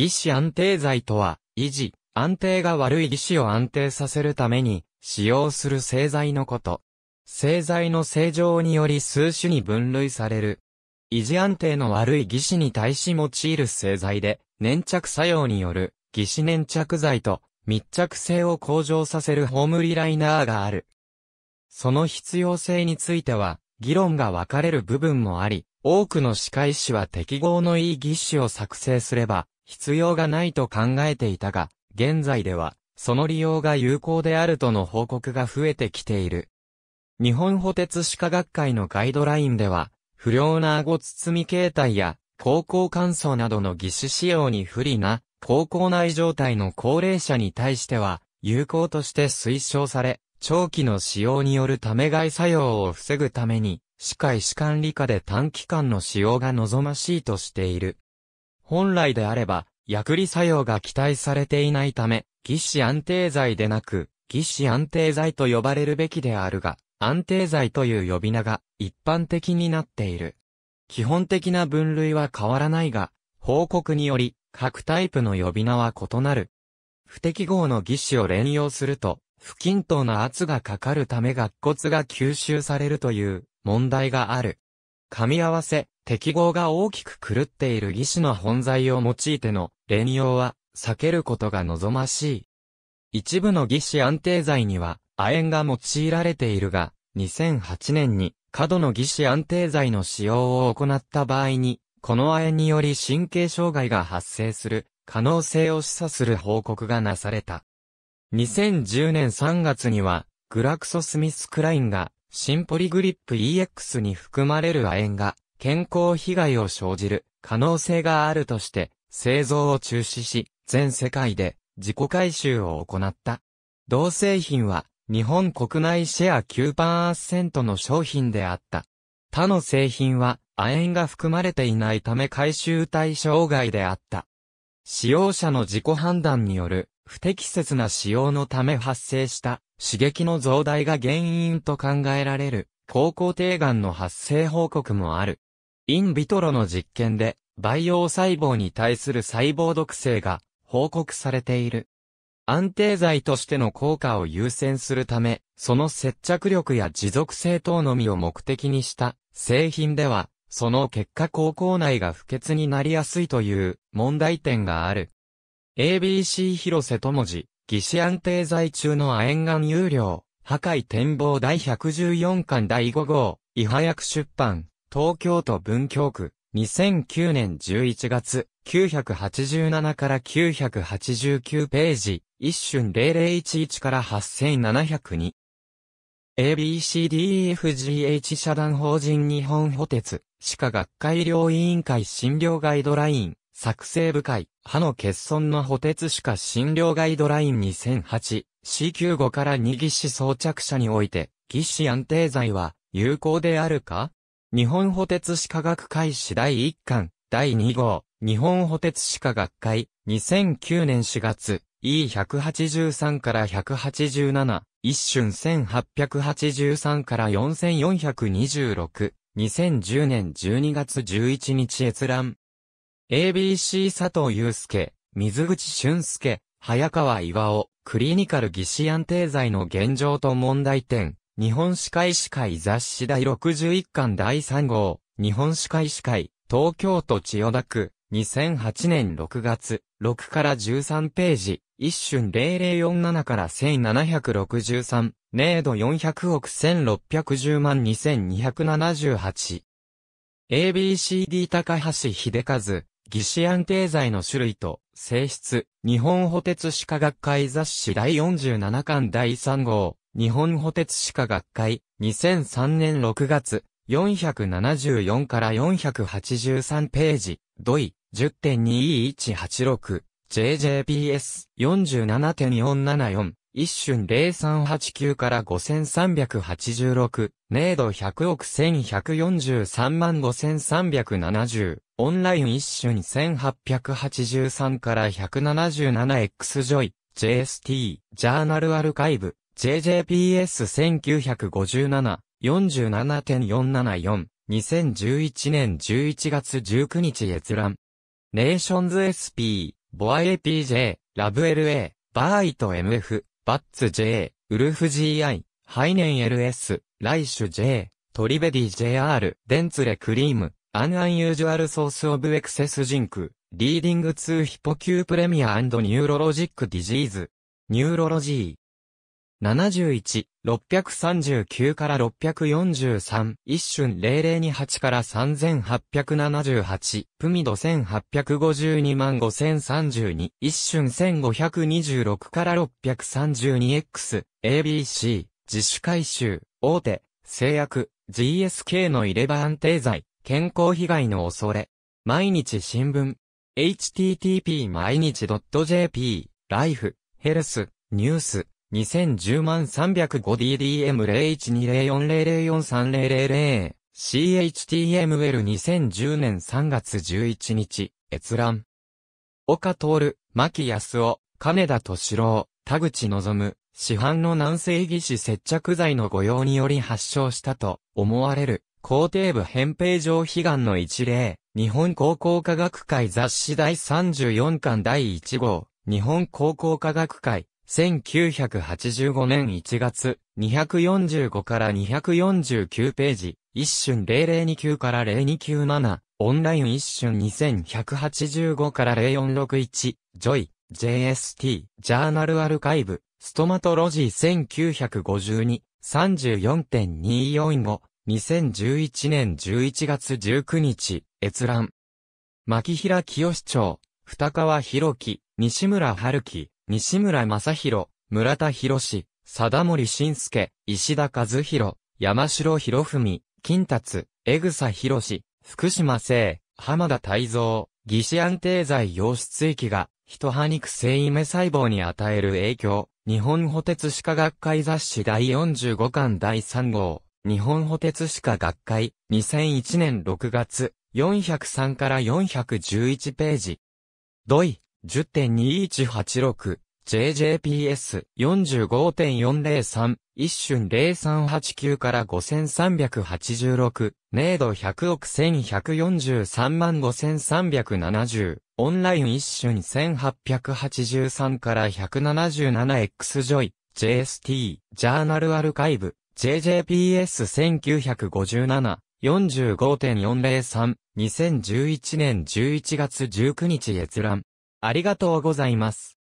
義肢安定剤とは、維持、安定が悪い義肢を安定させるために、使用する製剤のこと。製剤の正常により数種に分類される。維持安定の悪い義肢に対し用いる製剤で、粘着作用による義肢粘着剤と密着性を向上させるホームリライナーがある。その必要性については、議論が分かれる部分もあり、多くの歯科医師は適合のいい義肢を作成すれば、必要がないと考えていたが、現在では、その利用が有効であるとの報告が増えてきている。日本補鉄歯科学会のガイドラインでは、不良な顎包み形態や、高校乾燥などの義手使用に不利な、高校内状態の高齢者に対しては、有効として推奨され、長期の使用によるため外作用を防ぐために、歯科医師管理下で短期間の使用が望ましいとしている。本来であれば、薬理作用が期待されていないため、義肢安定剤でなく、義肢安定剤と呼ばれるべきであるが、安定剤という呼び名が一般的になっている。基本的な分類は変わらないが、報告により、各タイプの呼び名は異なる。不適合の義肢を連用すると、不均等な圧がかかるため学骨が吸収されるという問題がある。噛み合わせ、適合が大きく狂っている義士の本材を用いての連用は避けることが望ましい。一部の義士安定剤には、亜鉛が用いられているが、2008年に過度の義士安定剤の使用を行った場合に、この亜鉛により神経障害が発生する可能性を示唆する報告がなされた。2010年3月には、グラクソスミスクラインが、シンポリグリップ EX に含まれる亜鉛が、健康被害を生じる可能性があるとして、製造を中止し、全世界で自己回収を行った。同製品は日本国内シェア9%の商品であった。他の製品は亜鉛が含まれていないため回収対象外であった。使用者の自己判断による不適切な使用のため発生した刺激の増大が原因と考えられる高校低眼の発生報告もある。インビトロの実験で、培養細胞に対する細胞毒性が報告されている。安定剤としての効果を優先するため、その接着力や持続性等のみを目的にした製品では、その結果高校内が不潔になりやすいという問題点がある。ABC 広瀬智字、義似安定剤中の亜鉛岩有料、破壊展望第114巻第5号、はやく出版。東京都文京区、2009年11月、987から989ページ、一瞬0011から8702。ABCDEFGH 社団法人日本補鉄、歯科学会医療委員会診療ガイドライン、作成部会、歯の欠損の補鉄歯科診療ガイドライン 2008C95 から2義歯装着者において、義歯安定剤は有効であるか日本補鉄歯科学会史第1巻、第2号、日本補鉄歯科学会、2009年4月、E183 から187、一瞬1883から4426、2010年12月11日閲覧。ABC 佐藤祐介、水口俊介、早川岩尾、クリニカル技師安定剤の現状と問題点、日本歯科医師会雑誌第61巻第3号、日本歯科医師会、東京都千代田区、2008年6月、6から13ページ、一瞬0047から1763、年度400億1610万2278。ABCD 高橋秀和、疑似安定剤の種類と、性質、日本補鉄歯科学会雑誌第47巻第3号、日本補鉄歯科学会、2003年6月、474から483ページ、土井、10.2186、JJPS、47.474、一瞬0389から5386、ネ度100億1143万5370、オンライン一瞬1883から 177X ジョイ、JST、ジャーナルアルカイブ、JJPS1957、47.474、2011年11月19日閲覧。ネーションズ SP、ボア APJ、ラブ LA、バーイト MF、バッツ J、ウルフ GI、ハイネン LS、ライシュ J、トリベディ JR、デンツレクリーム、アンアンユージュアルソースオブエクセスジンク、リーディングツーヒポキュープレミアニューロロジックディジーズ、ニューロロジー。71、639から643、一瞬0028から3878、プミド1852万5032、一瞬1526から 632X、ABC、自主回収、大手、製薬、GSK の入れ歯安定剤、健康被害の恐れ。毎日新聞。http 毎日 .jp、ライフ、ヘルス、ニュース。2010万 305DDM012040043000 CHTML2010 年3月11日、閲覧。岡徹、牧康夫、金田敏郎、田口望、市販の南西技師接着剤の誤用により発症したと思われる、肯定部扁平上皮癌の一例、日本高校科学会雑誌第34巻第1号、日本高校科学会1985年1月、245から249ページ、一瞬0029から0297、オンライン一瞬2185から0461、JOY, JST、ジャーナルアルカイブ、ストマトロジー1952-34.245、2011年11月19日、閲覧。牧平清市長、二川博樹、西村春樹、西村正宏、村田博士、貞森晋介、石田和弘、山城博文、金達、江草博士、福島聖、浜田泰造、義似安定剤溶出液が、人歯肉性イメ細胞に与える影響、日本補鉄歯科学会雑誌第45巻第3号、日本補鉄歯科学会、2001年6月、403から411ページ。10.2186、JJPS 45.403、一瞬0389から5386、ネ度ド100億1143万5370、オンライン一瞬1883から 177X j o y JST、ジャーナルアルカイブ、JJPS1957、45.403、2011年11月19日閲覧。ありがとうございます。